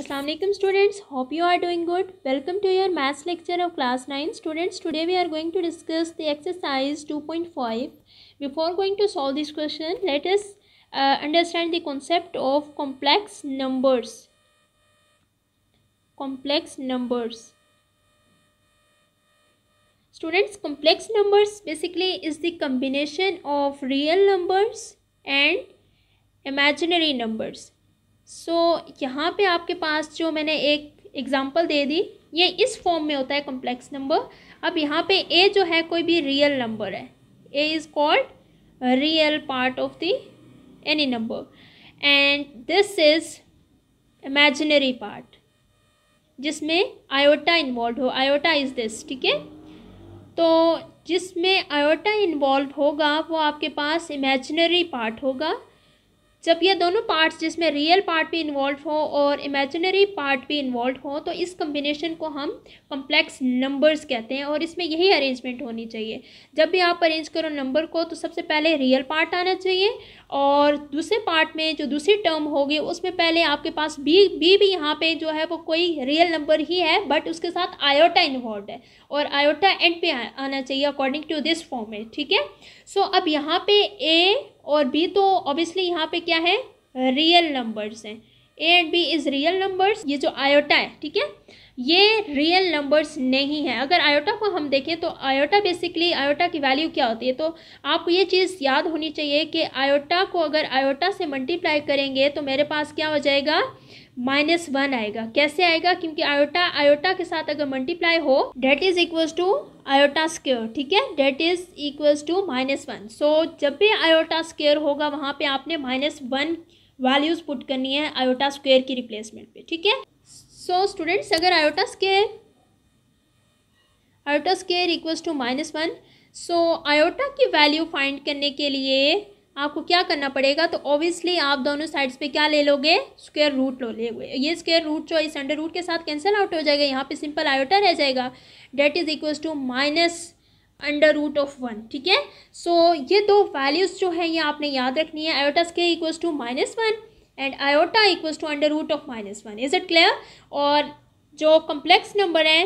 Assalamualaikum students hope you are doing good welcome to your maths lecture of class 9 students today we are going to discuss the exercise 2.5 before going to solve this question let us uh, understand the concept of complex numbers complex numbers students complex numbers basically is the combination of real numbers and imaginary numbers so so, यहाँ पे आपके पास जो मैंने एक example दे दी ये इस form में होता है कॉम्प्लेक्स नंबर अब यहाँ पे ए जो है कोई भी रियल नंबर है A is called real part of the any number and this is imaginary part जिसमें आयोटा इन्वॉल्व हो आयोटा इज़ दिस ठीक है तो जिसमें आयोटा इन्वॉल्व होगा वो आपके पास इमेजिनरी पार्ट होगा जब ये दोनों पार्ट्स जिसमें रियल पार्ट भी इन्वॉल्व हो और इमेजिनरी पार्ट भी इन्वॉल्व हो तो इस कम्बिनेशन को हम कम्प्लेक्स नंबर्स कहते हैं और इसमें यही अरेंजमेंट होनी चाहिए जब भी आप अरेंज करो नंबर को तो सबसे पहले रियल पार्ट आना चाहिए और दूसरे पार्ट में जो दूसरी टर्म होगी उसमें पहले आपके पास बी बी भी यहाँ पर जो है वो कोई रियल नंबर ही है बट उसके साथ आयोटा इन्वॉल्व है और आयोटा एंड पे आना चाहिए अकॉर्डिंग टू दिस फॉर्म ठीक है सो अब यहाँ पे ए और बी तो ऑब्वियसली यहाँ पे क्या है रियल नंबर्स हैं A and B is real numbers ये जो आयोटा है ठीक है ये रियल नंबर्स नहीं है अगर आयोटा को हम देखें तो आयोटा बेसिकली आयोटा की वैल्यू क्या होती है तो आपको ये चीज़ याद होनी चाहिए कि आयोटा को अगर आयोटा से मल्टीप्लाई करेंगे तो मेरे पास क्या हो जाएगा माइनस वन आएगा कैसे आएगा क्योंकि आयोटा आयोटा के साथ अगर मल्टीप्लाई हो that is equals to iota square ठीक है that is equals to minus one so जब भी आयोटा स्केयर होगा वहां पे आपने माइनस वन वैल्यूज पुट करनी है आयोटा स्क्वेयर की रिप्लेसमेंट पे ठीक है सो स्टूडेंट्स अगर iota square iota square equals to minus one so iota की वैल्यू फाइंड करने के लिए आपको क्या करना पड़ेगा तो ऑब्वियसली आप दोनों साइड्स पे क्या ले लोगे स्क्वेयर रूट लो ले ये स्क्वेयर रूट जो इस अंडर रूट के साथ कैंसिल आउट हो जाएगा यहाँ पे सिंपल आयोटा रह जाएगा that is equal to minus under root of one ठीक है सो ये दो वैल्यूज़ जो है ये आपने याद रखनी है iota square equals to minus one and iota equals to under root of minus one is it clear और जो कम्प्लेक्स नंबर हैं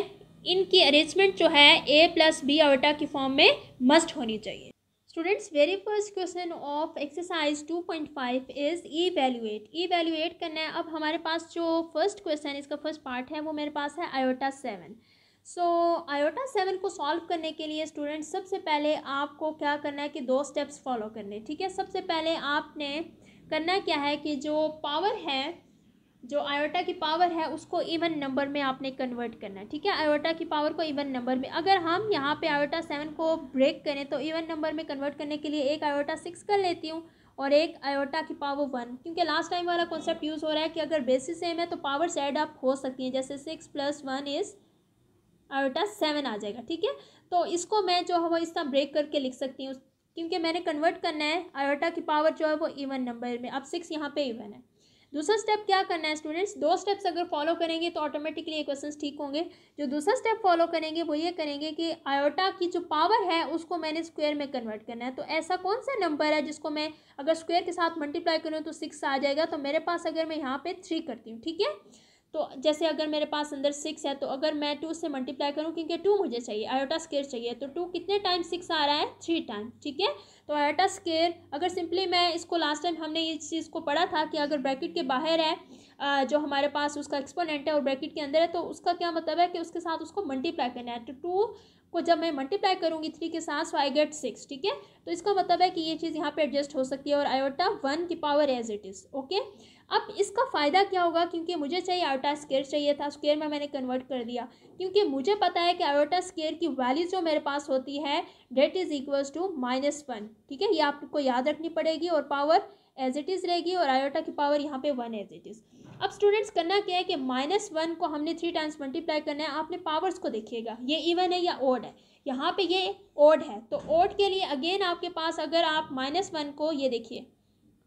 इनकी अरेंजमेंट जो है ए प्लस बी आयोटा की फॉर्म में मस्ट होनी चाहिए students very first question of exercise 2.5 is evaluate evaluate करना है अब हमारे पास जो फर्स्ट क्वेश्चन इसका फर्स्ट पार्ट है वो मेरे पास है iota seven so iota seven को सॉल्व करने के लिए स्टूडेंट्स सबसे पहले आपको क्या करना है कि दो स्टेप्स फॉलो करने ठीक है सबसे पहले आपने करना क्या है कि जो पावर है जो आयोटा की पावर है उसको इवन नंबर में आपने कन्वर्ट करना है ठीक है आयोटा की पावर को इवन नंबर में अगर हम यहाँ पे आयोटा सेवन को ब्रेक करें तो इवन नंबर में कन्वर्ट करने के लिए एक आयोटा सिक्स कर लेती हूँ और एक आयोटा की पावर वन क्योंकि लास्ट टाइम वाला कॉन्सेप्ट यूज़ हो रहा है कि अगर बेसिस सेम है तो पावर एड अप हो सकती हैं जैसे six plus one is iota seven आ जाएगा ठीक है तो इसको मैं जो है वो इस तरह ब्रेक करके लिख सकती हूँ क्योंकि मैंने कन्वर्ट करना है आयोटा की पावर जो है वो इवन नंबर में अब सिक्स यहाँ पे इवन है दूसरा स्टेप क्या करना है स्टूडेंट्स दो स्टेप्स अगर फॉलो करेंगे तो ऑटोमेटिकली ये क्वेश्चन ठीक होंगे जो दूसरा स्टेप फॉलो करेंगे वो ये करेंगे कि आयोटा की जो पावर है उसको मैंने स्क्वेयर में कन्वर्ट करना है तो ऐसा कौन सा नंबर है जिसको मैं अगर स्क्वेयर के साथ मल्टीप्लाई करूँ तो सिक्स आ जाएगा तो मेरे पास अगर मैं यहाँ पर थ्री करती हूँ ठीक है तो जैसे अगर मेरे पास अंदर सिक्स है तो अगर मैं टू से मल्टीप्लाई करूँ क्योंकि टू मुझे चाहिए आयोटा स्केयर चाहिए तो टू कितने टाइम सिक्स आ रहा है थ्री टाइम ठीक है तो आयोटा स्केयर अगर सिंपली मैं इसको लास्ट टाइम हमने ये चीज़ को पढ़ा था कि अगर ब्रैकेट के बाहर है जो हमारे पास उसका एक्सपोनेंट है और ब्रैकेट के अंदर है तो उसका क्या मतलब है कि उसके साथ उसको मल्टीप्लाई करना है तो टू को जब मैं मल्टीप्लाई करूँगी थ्री के साथ सो आई गेट सिक्स ठीक है तो इसका मतलब है कि ये चीज़ यहाँ पर एडजस्ट हो सकती है और आयोटा वन की power as it is okay अब इसका फ़ायदा क्या होगा क्योंकि मुझे चाहिए आयोटा स्केयर चाहिए था स्केयर में मैंने कन्वर्ट कर दिया क्योंकि मुझे पता है कि आयोटा स्केयर की वैल्यू जो मेरे पास होती है that is equals to minus one ठीक है ये आपको याद रखनी पड़ेगी और पावर एज इट इज़ रहेगी और आयोटा की पावर यहाँ पे वन एज इट इज़ अब स्टूडेंट्स करना क्या है कि माइनस वन को हमने थ्री टाइम्स मल्टीप्लाई करना है आपने पावर्स को देखिएगा ये इवन है या ओड है यहाँ पे ये ओड है तो ओड के लिए अगेन आपके पास अगर आप माइनस वन को ये देखिए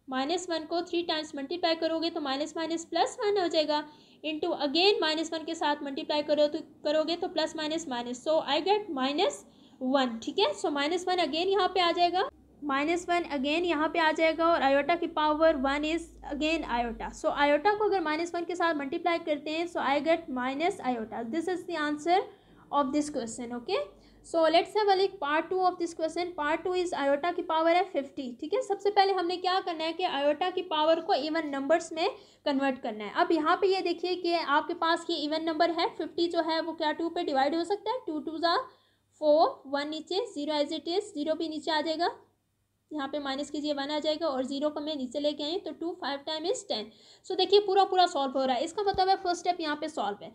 माइनस वन को थ्री टाइम्स मल्टीप्लाई करोगे तो माइनस माइनस प्लस वन हो जाएगा इंटू अगेन माइनस वन के साथ मल्टीप्लाई करो तो करोगे तो plus minus minus so I get minus one ठीक है सो माइनस वन अगेन यहाँ पे आ जाएगा माइनस वन अगेन यहाँ पे आ जाएगा और आयोटा की power one is again iota so iota को अगर माइनस वन के साथ मल्टीप्लाई करते हैं so I get minus iota this is the answer of this question okay so let's have like part two of this question part two is iota की power है fifty ठीक है सबसे पहले हमने क्या करना है कि आयोटा की पावर को इवन नंबर्स में कन्वर्ट करना है अब यहाँ पे ये देखिए कि आपके पास ये इवन नंबर है फिफ्टी जो है वो क्या टू पे डिवाइड हो सकता है टू टू ज़ा फोर वन नीचे zero as it is zero भी नीचे आ जाएगा यहाँ पे माइनस कीजिए वन आ जाएगा और जीरो को मैं नीचे लेके आई तो two five time is ten so देखिए पूरा पूरा सॉल्व हो रहा है इसका मतलब है फर्स्ट स्टेप यहाँ पे सॉल्व है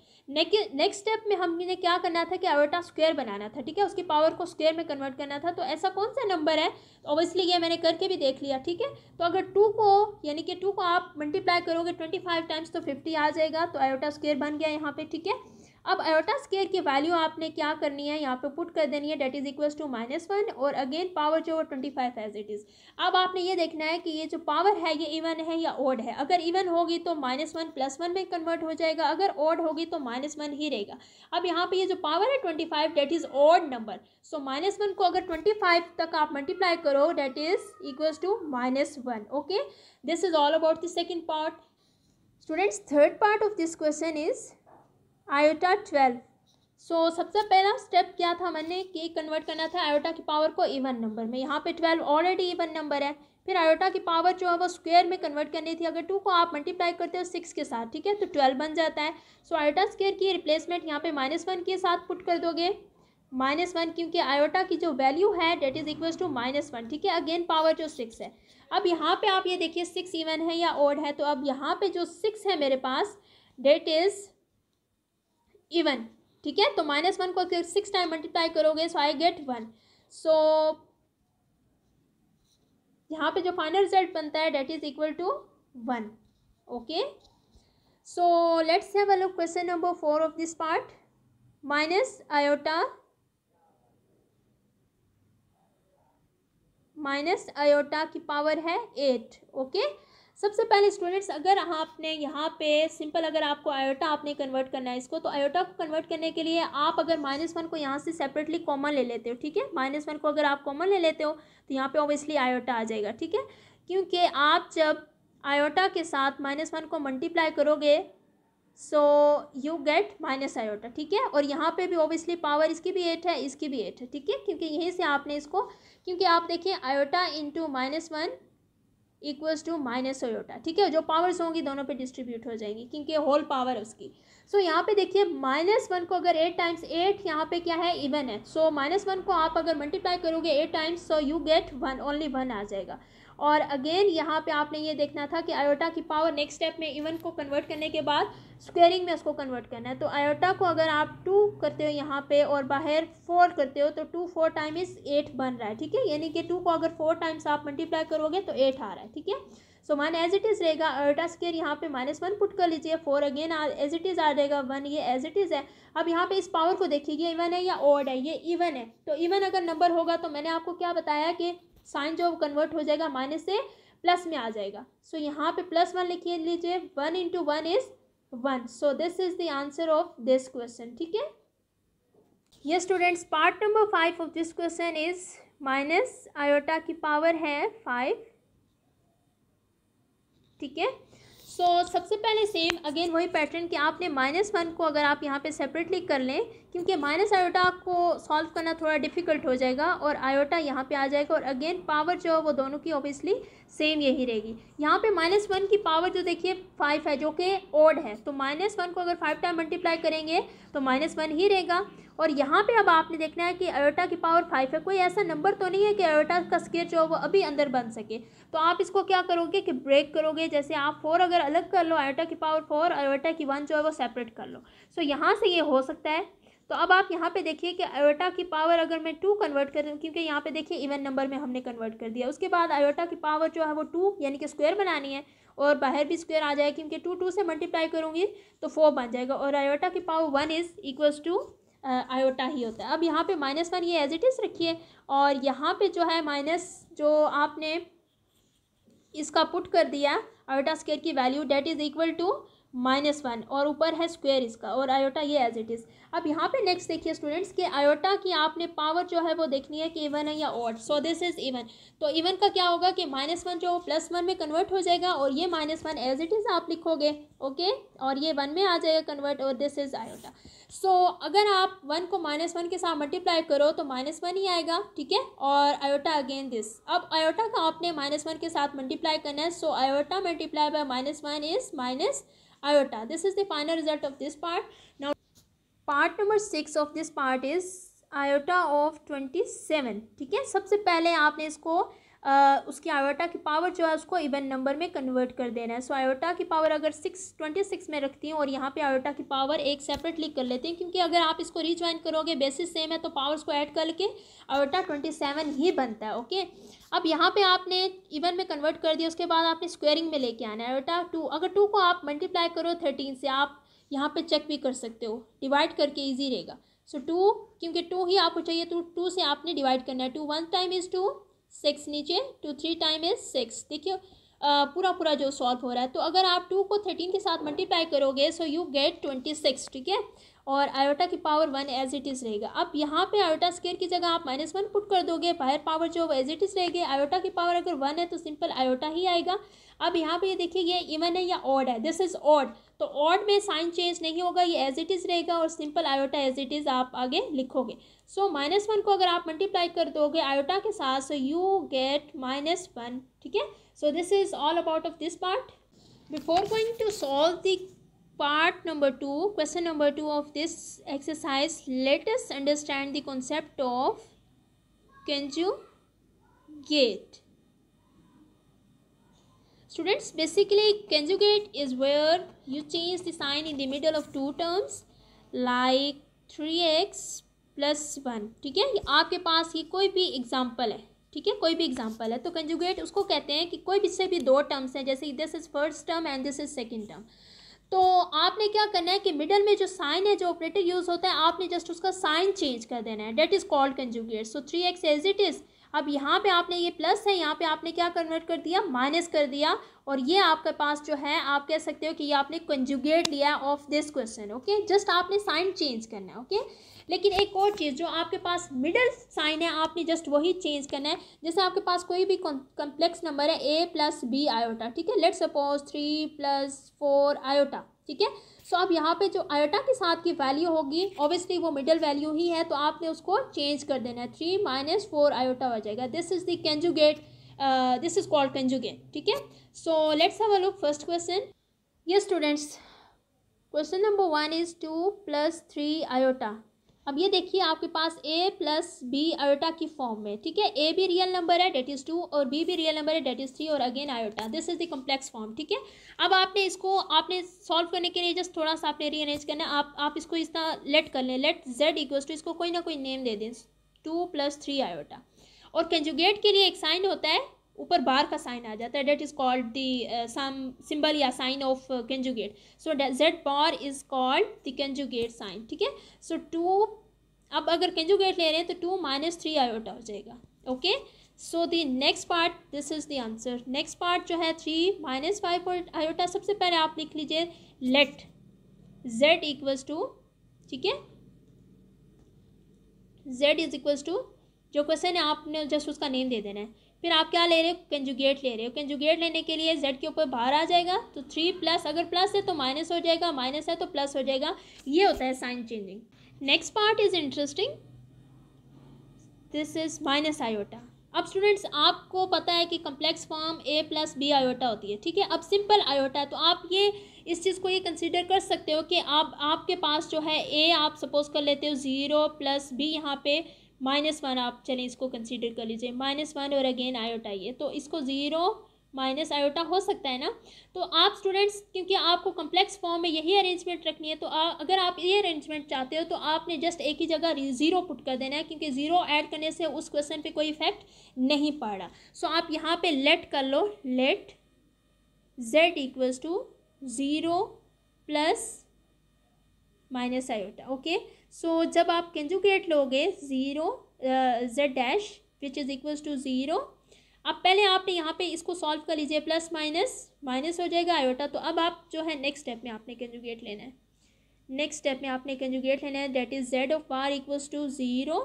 नेक्स्ट स्टेप में हमने क्या करना था कि अवेटा स्क्वेयर बनाना था ठीक है उसकी पावर को स्क्वेयर में कन्वर्ट करना था तो ऐसा कौन सा नंबर है ऑब्वियसली ये मैंने करके भी देख लिया ठीक है तो अगर टू को यानी कि टू को आप मल्टीप्लाई करोगे ट्वेंटी फाइव टाइम्स तो फिफ्टी आ जाएगा तो अवेटा स्क्वेयर बन गया यहाँ पर ठीक है अब अयोटा स्केयर की वैल्यू आपने क्या करनी है यहाँ पे पुट कर देनी है that is equal to minus one और अगेन पावर जो है twenty five as it is अब आपने ये देखना है कि ये जो पावर है ये इवन है या ओड है अगर इवन होगी तो माइनस वन प्लस वन में कन्वर्ट हो जाएगा अगर ओड होगी तो माइनस वन ही रहेगा अब यहाँ पे ये जो पावर है twenty five that is odd number so minus one को अगर ट्वेंटी फाइव तक आप मल्टीप्लाई करो that is equal to minus one okay this is all about the second part students third part of this question is iota twelve so सबसे पहला step क्या था मैंने कि कन्वर्ट करना था आयोटा की पावर को इवन नंबर में यहाँ पे ट्वेल्व ऑलरेडी इवन नंबर है फिर आयोटा की पावर जो है वो स्क्वेयर में कन्वर्ट करनी थी अगर टू को आप मल्टीप्लाई करते हो सिक्स के साथ ठीक है तो ट्वेल्व बन जाता है सो आयोटा स्क्वेयर की रिप्लेसमेंट यहाँ पे माइनस वन के साथ पुट कर दोगे माइनस वन क्योंकि आयोटा की जो वैल्यू है that is equal to minus one ठीक है अगेन पावर जो सिक्स है अब यहाँ पे आप ये देखिए सिक्स इवन है या ओड है तो अब यहाँ पे जो सिक्स है मेरे पास डेट इज़ इवन ठीक है तो माइनस वन को सिक्स टाइम मल्टीप्लाई करोगे so I get one so यहाँ पे जो फाइनल रिजल्ट बनता है that is equal to one okay so let's have a look question number four of this part minus iota minus iota की power है eight okay okay? सबसे पहले students अगर आपने यहाँ पे सिंपल अगर आपको आयोटा आपने कन्वर्ट करना है इसको तो आयोटा को कन्वर्ट करने के लिए आप अगर माइनस वन को यहाँ से सेपरेटली कॉमन ले लेते हो ठीक है माइनस वन को अगर आप कॉमन ले लेते हो तो यहाँ पे ऑब्वियसली आयोटा आ जाएगा ठीक है क्योंकि आप जब आयोटा के साथ माइनस वन को मल्टीप्लाई करोगे so you get minus iota ठीक है और यहाँ पे भी ओबियसली पावर इसकी भी एट है इसकी भी एट है ठीक है क्योंकि यहीं से आपने इसको क्योंकि आप देखिए iota into minus one equals to minus iota ठीक है जो पावर्स होंगी दोनों पे डिस्ट्रीब्यूट हो जाएंगी क्योंकि होल पावर है उसकी सो so, यहाँ पे देखिए माइनस वन को अगर एट टाइम्स एट यहाँ पे क्या है इवन है सो माइनस वन को आप अगर मल्टीप्लाई करोगे eight times so you get one only one आ जाएगा और अगेन यहाँ पे आपने ये देखना था कि आयोटा की पावर नेक्स्ट स्टेप में इवन को कन्वर्ट करने के बाद स्क्वेयरिंग में उसको कन्वर्ट करना है तो आयोटा को अगर आप टू करते हो यहाँ पे और बाहर फोर करते हो तो two four time is eight बन रहा है ठीक है यानी कि टू को अगर फोर टाइम्स आप मल्टीप्लाई करोगे तो एट आ रहा है ठीक है सो मान एज इट इज़ रहेगा अल्टा स्केयर यहाँ पे माइनस वन पुट कर लीजिए four again as it is आ रहेगा वन ये एज इट इज़ है अब यहाँ पे इस पावर को देखिए ये इवन है या ओड है ये इवन है तो इवन अगर नंबर होगा तो मैंने आपको क्या बताया कि साइन जो कन्वर्ट हो जाएगा माइनस से प्लस में आ जाएगा सो so, यहाँ पे प्लस वन लिखिए लीजिए one into one is one so this is the answer of this question ठीक है ये students part number five of this question is minus iota की पावर है फाइव ठीक है सो so, सबसे पहले सेम अगेन वही पैटर्न कि आपने माइनस वन को अगर आप यहाँ पे सेपरेटली कर लें क्योंकि माइनस आयोटा आपको सॉल्व करना थोड़ा डिफिकल्ट हो जाएगा और आयोटा यहाँ पे आ जाएगा और अगेन पावर जो है वो दोनों की ऑब्वियसली सेम यही रहेगी यहाँ पे माइनस वन की पावर जो देखिए फाइव है जो कि ओड है तो माइनस वन को अगर फाइव टाइम मल्टीप्लाई करेंगे तो माइनस वन ही रहेगा और यहाँ पे अब आपने देखना है कि अयोटा की पावर फाइव है कोई ऐसा नंबर तो नहीं है कि अयोटा का स्केयर जो है वो अभी अंदर बन सके तो आप इसको क्या करोगे कि ब्रेक करोगे जैसे आप फोर अगर अलग कर लो अयोटा की पावर फोर अयोटा की वन जो है वो सेपरेट कर लो सो so, यहाँ से ये हो सकता है तो अब आप यहाँ पे देखिए कि अयोटा की पावर अगर मैं टू कन्वर्ट कर क्योंकि यहाँ पे देखिए इवन नंबर में हमने कन्वर्ट कर दिया उसके बाद अयोटा की पावर जो है वो टू यानी कि स्क्वायर बनानी है और बाहर भी स्क्वायर आ जाएगा क्योंकि टू टू से मल्टीप्लाई करूँगी तो फोर बन जाएगा और अयोटा की power one is equals to iota ही होता है अब यहाँ पे माइनस वन ये एज इट इज़ रखिए और यहाँ पे जो है माइनस जो आपने इसका पुट कर दिया आयोटा स्केयर की value that is equal to minus one और ऊपर है स्क्वायर इसका और आयोटा ये एज इट इज़ अब यहाँ पे नेक्स्ट देखिए स्टूडेंट्स कि आयोटा की आपने पावर जो है वो देखनी है कि इवन है या odd so this is even तो इवन का क्या होगा कि माइनस वन जो प्लस वन में कन्वर्ट हो जाएगा और ये minus one as it is आप लिखोगे ओके और ये वन में आ जाएगा कन्वर्ट और this is iota so so, अगर आप वन को माइनस वन के साथ मल्टीप्लाई करो तो माइनस वन ही आएगा ठीक है और आयोटा अगेन दिस अब आयोटा का आपने माइनस वन के साथ मल्टीप्लाई करना है so iota multiply by minus one is minus iota. this is the final result of this part now part number six of this part is iota of twenty seven ठीक है सबसे पहले आपने इसको उसकी आयोटा की पावर जो है उसको इवन नंबर में कन्वर्ट कर देना है सो आयोटा की पावर अगर सिक्स ट्वेंटी सिक्स में रखती हैं और यहाँ पे आयोटा की पावर एक सेपरेट कर लेते हैं क्योंकि अगर आप इसको रीज्वाइन करोगे बेसिस सेम है तो पावर्स को ऐड करके आयोटा ट्वेंटी सेवन ही बनता है ओके अब यहाँ पे आपने इवन में कन्वर्ट कर दिया उसके बाद आपने स्क्वेयरिंग में लेके आना है आयोटा टू अगर टू को आप मल्टीप्लाई करो थर्टीन से आप यहाँ पर चेक भी कर सकते हो डिवाइड करके ईजी रहेगा सो so, टू क्योंकि टू ही आपको चाहिए तो टू से आपने डिवाइड करना है two one time is two six नीचे two three time is six देखिए पूरा पूरा जो सॉल्व हो रहा है तो अगर आप टू को थर्टीन के साथ मल्टीप्लाई करोगे so you get twenty six ठीक है और आयोटा की power one as it is रहेगा अब यहाँ पे आयोटा स्केयर की जगह आप माइनस वन पुट कर दोगे बाहर पावर जो एज इट इज़ रहेगी आयोटा की पावर अगर वन है तो सिंपल आयोटा ही आएगा अब यहाँ पे ये देखिए ये इवन है या ऑड है दिस इज ऑड तो ऑड में साइन चेंज नहीं होगा ये एज इट इज़ रहेगा और simple iota as it is आप आगे लिखोगे सो माइनस वन को अगर आप मल्टीप्लाई कर दोगे आयोटा के साथ so you get minus one ठीक है so this is all about of this part before going to solve the part number two question number two of this exercise let us understand the concept of conjugate students basically conjugate is where you change the sign in the middle of two terms like 3x plus one ठीक है आपके पास ये कोई भी example है ठीक है कोई भी एग्जाम्पल है तो कंजुगेट उसको कहते हैं कि कोई भी से भी दो टर्म्स हैं जैसे this is first term and this is second term तो आपने क्या करना है कि मिडल में जो साइन है जो ऑपरेटर यूज़ होता है आपने जस्ट उसका साइन चेंज कर देना है that is called conjugate so three x as it is अब यहाँ पे आपने ये प्लस है यहाँ पे आपने क्या कन्वर्ट कर दिया माइनस कर दिया और ये आपके पास जो है आप कह सकते हो कि ये आपने कंजुगेट लिया of this question okay just आपने साइन चेंज करना है ओके लेकिन एक और चीज़ जो आपके पास मिडल साइन है आपने जस्ट वही चेंज करना है जैसे आपके पास कोई भी कॉम्प्लेक्स नंबर है ए प्लस बी आयोटा ठीक है let suppose three plus four iota ठीक है सो अब यहाँ पे जो आयोटा के साथ की वैल्यू होगी ऑब्वियसली वो मिडल वैल्यू ही है तो आपने उसको चेंज कर देना है थ्री माइनस फोर आयोटा हो जाएगा this is the this is called conjugate ठीक है so let's have a look first question ये students question number one is two plus three iota अब ये देखिए आपके पास ए प्लस बी आयोटा की फॉर्म में ठीक है ए भी रियल नंबर है डेट इज़ टू और बी भी रियल नंबर है डेट इज़ थ्री और again iota this is the complex form ठीक है अब आपने इसको आपने सॉल्व करने के लिए जस्ट थोड़ा सा आपने रीअरेंज करना आप आप इसको इस तरह लेट कर लें लेट जेड इक्वल्स टू इसको कोई ना कोई नेम दे दें टू प्लस थ्री आयोटा और कंजुगेट के लिए एक साइन होता है ऊपर बार का साइन आ जाता है that is called the symbol या sign of conjugate so z bar is called the conjugate sign ठीक है सो टू अब अगर कंजुगेट ले रहे हैं तो टू माइनस थ्री आयोटा हो जाएगा okay so the next part this is the answer next part जो है थ्री माइनस फाइव आयोटा सबसे पहले आप लिख लीजिए लेट जेड इक्वल्स टू ठीक है जेड इज इक्वल्स टू जो क्वेश्चन है आपने जस्ट उसका नेम दे देना है फिर आप क्या ले रहे हो कंजुगेट ले रहे हो कंजुगेट लेने के लिए जेड के ऊपर बाहर आ जाएगा तो थ्री प्लस अगर प्लस है तो माइनस हो जाएगा माइनस है तो प्लस हो जाएगा ये होता है sign changing next part is interesting this is minus iota अब स्टूडेंट्स आपको पता है कि complex form a plus B iota होती है ठीक है अब सिंपल आयोटा है तो आप ये इस चीज़ को ये कंसिडर कर सकते हो कि आप आपके पास जो है ए आप सपोज कर लेते हो ज़ीरो प्लस बी यहाँ पे माइनस वन आप चलें इसको कंसीडर कर लीजिए माइनस वन और अगेन आयोटा ये तो इसको ज़ीरो माइनस आयोटा हो सकता है ना तो आप स्टूडेंट्स क्योंकि आपको कम्प्लेक्स फॉर्म में यही अरेंजमेंट रखनी है तो आ, अगर आप ये अरेंजमेंट चाहते हो तो आपने जस्ट एक ही जगह ज़ीरो पुट कर देना है क्योंकि ज़ीरो ऐड करने से उस क्वेश्चन पे कोई इफेक्ट नहीं पड़ रहा सो आप यहाँ पे लेट कर लो let z equals to zero plus minus iota okay so so, जब आप कंजुगेट लोगे zero z dash which is equals to zero अब पहले आपने यहाँ पे इसको सॉल्व कर लीजिए प्लस माइनस माइनस हो जाएगा आयोटा तो अब आप जो है नेक्स्ट स्टेप में आपने कंजुगेट लेना है नेक्स्ट स्टेप में आपने कंजुगेट लेना है that is z of r equals to zero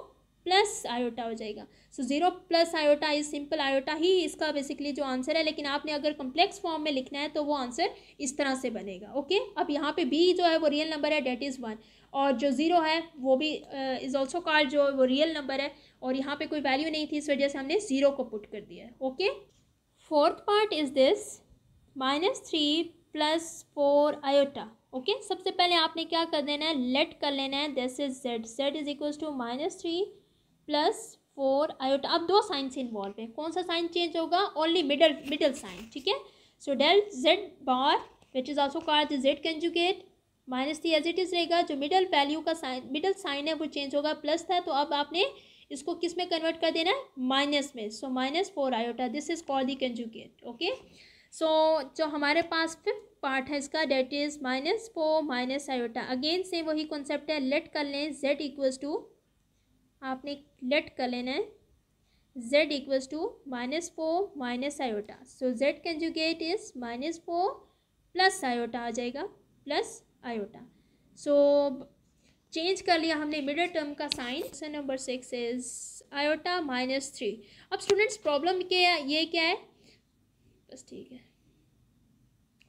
plus iota हो जाएगा so zero plus iota is simple iota ही इसका बेसिकली जो आंसर है लेकिन आपने अगर कम्प्लेक्स फॉर्म में लिखना है तो वो आंसर इस तरह से बनेगा ओके okay? अब यहाँ पे बी जो है वो रियल नंबर है डेट इज़ वन और जो ज़ीरो है वो भी इज़ ऑल्सो कार्ड जो वो रियल नंबर है और यहाँ पे कोई वैल्यू नहीं थी इस वजह से हमने ज़ीरो को पुट कर दिया है okay fourth part is this minus three plus four iota okay सबसे पहले आपने क्या कर देना है लेट कर लेना है this is z z is equal to minus three plus four iota अब दो साइंस इन्वॉल्व है कौन सा साइन चेंज होगा ओनली मिडल मिडल साइन ठीक है so del z bar which is also called z conjugate minus three as it is रहेगा जो मिडल वैल्यू का साइन मिडल साइन है वो चेंज होगा प्लस था तो अब आपने इसको किस में कन्वर्ट कर देना है माइनस में so minus four iota this is call the conjugate okay so जो हमारे पास फिफ्थ पार्ट है इसका that is minus four minus iota again से वही कॉन्सेप्ट है लेट कर लें जेड इक्वल्स टू आपने लेट कर लेना है z equals to minus four minus iota so z conjugate is minus four plus iota आ जाएगा प्लस आयोटा सो चेंज कर लिया हमने मिडल टर्म का sign question number six is iota minus three अब स्टूडेंट्स प्रॉब्लम के ये क्या है बस ठीक है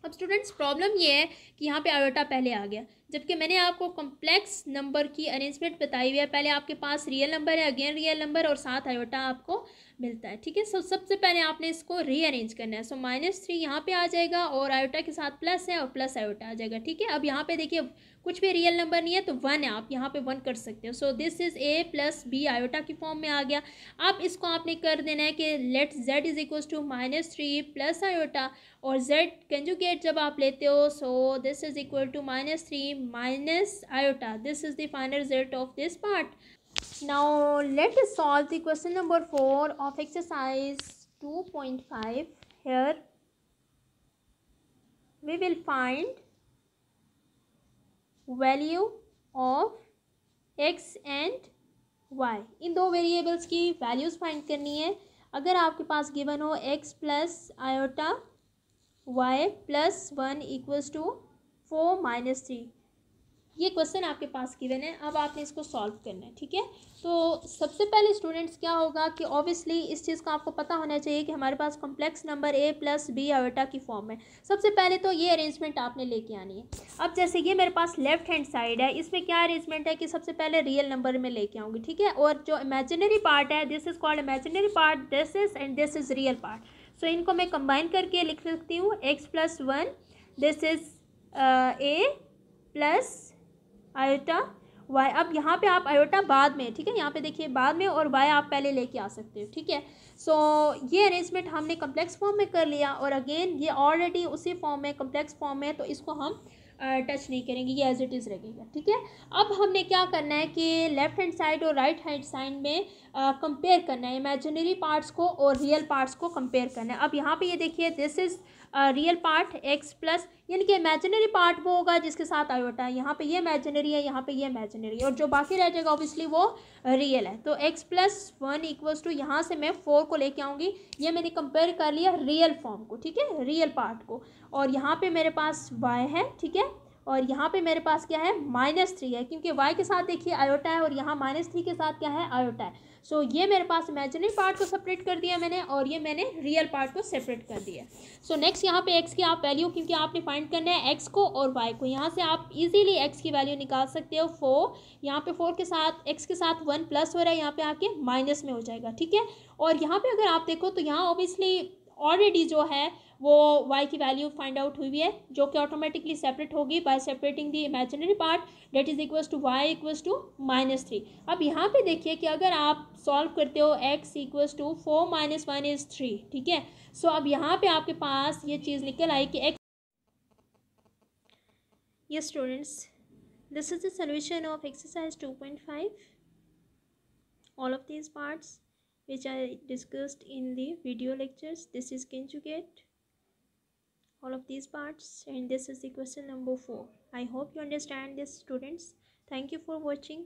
अब स्टूडेंट्स प्रॉब्लम ये है कि यहाँ पे आयोटा पहले आ गया जबकि मैंने आपको कॉम्प्लेक्स नंबर की अरेंजमेंट बताई हुई है पहले आपके पास रियल नंबर है अगेन रियल नंबर और साथ आयोटा आपको मिलता है ठीक है सो सबसे पहले आपने इसको रीअरेंज करना है सो माइनस थ्री यहाँ पे आ जाएगा और आयोटा के साथ प्लस है और प्लस आयोटा आ जाएगा ठीक है अब यहाँ पे देखिए कुछ भी रियल नंबर नहीं है तो वन है आप यहाँ पे वन कर सकते हो so this is A plus B iota की फॉर्म में आ गया अब इसको आपने कर देना है कि let z is equal to minus three plus iota और जेड कंजुगेट जब आप लेते हो so this is equal to minus three getting minus iota. This is the final result of this part. Now let us solve the question number 4 of exercise 2.5 here. We will find value of x and y. इन दो variables की values find करनी है अगर आपके पास given हो x plus iota y plus one equals to four minus three ये क्वेश्चन आपके पास गिवन है अब आपने इसको सॉल्व करना है ठीक है तो सबसे पहले स्टूडेंट्स क्या होगा कि ऑब्वियसली इस चीज़ का आपको पता होना चाहिए कि हमारे पास complex number A plus B iota की फॉर्म है सबसे पहले तो ये अरेंजमेंट आपने लेके आनी है अब जैसे ये मेरे पास लेफ्ट हैंड साइड है इसमें क्या अरेंजमेंट है कि सबसे पहले रियल नंबर में लेके आऊँगी ठीक है और जो इमेजिनरी पार्ट है this is called imaginary part this is and this is real part so इनको मैं कंबाइन करके लिख सकती हूँ x plus one this is A plus iota y अब यहाँ पे आप आयोटा बाद में ठीक है यहाँ पे देखिए बाद में और वाई आप पहले लेके आ सकते हो ठीक है सो so, ये अरेंजमेंट हमने कम्प्लेक्स फॉर्म में कर लिया और अगेन ये ऑलरेडी उसी फॉर्म में कम्प्लेक्स फॉर्म में तो इसको हम टच नहीं करेंगे ये एज इट इज़ रहेगा ठीक है अब हमने क्या करना है कि लेफ़्ट हैंड साइड और राइट हैंड साइड में कंपेयर करना है इमेजिनरी पार्ट्स को और रियल पार्ट्स को कंपेयर करना है अब यहाँ पे ये देखिए this is real part x plus यानी कि इमेजिनरी पार्ट वो होगा जिसके साथ आयोटा है यहाँ पे ये इमेजिनरी है यहाँ पे ये इमेजिनरी और जो बाकी रह जाएगा ऑब्वियसली वो रियल है तो x plus one equals to यहाँ से मैं फोर को लेके आऊँगी ये मैंने कंपेयर कर लिया रियल फॉर्म को ठीक है रियल पार्ट को और यहाँ पर मेरे पास वाई है ठीक है और यहाँ पे मेरे पास क्या है माइनस थ्री है क्योंकि वाई के साथ देखिए आयोटा है और यहाँ माइनस थ्री के साथ क्या है आयोटा है सो so, ये मेरे पास इमेजनरी पार्ट को सेपरेट कर दिया मैंने और ये मैंने रियल पार्ट को सेपरेट कर दिया सो नेक्स्ट यहाँ पे एक्स की आप वैल्यू क्योंकि आपने फाइंड करना है एक्स को और वाई को यहाँ से आप इजीली एक्स की वैल्यू निकाल सकते हो फोर यहाँ पे फोर के साथ एक्स के साथ वन प्लस हो रहा है यहाँ पे आके माइनस में हो जाएगा ठीक है और यहाँ पे अगर आप देखो तो यहाँ ऑब्वियसली ऑलरेडी जो है वो वाई की वैल्यू फाइंड आउट हुई है जो कि ऑटोमेटिकली सेपरेट होगी by separating the imaginary part that is equal to y equals to minus three अब यहाँ पे देखिए कि अगर आप सॉल्व करते हो x equals to four minus one is three ठीक है सो अब यहाँ पे आपके पास ये चीज़ निकल आई कि एक्स ये students this is this is the solution of exercise 2.5 all of these parts which i discussed in the video lectures this is conjugate all of these parts and this is the question number 4 i hope you understand this students thank you for watching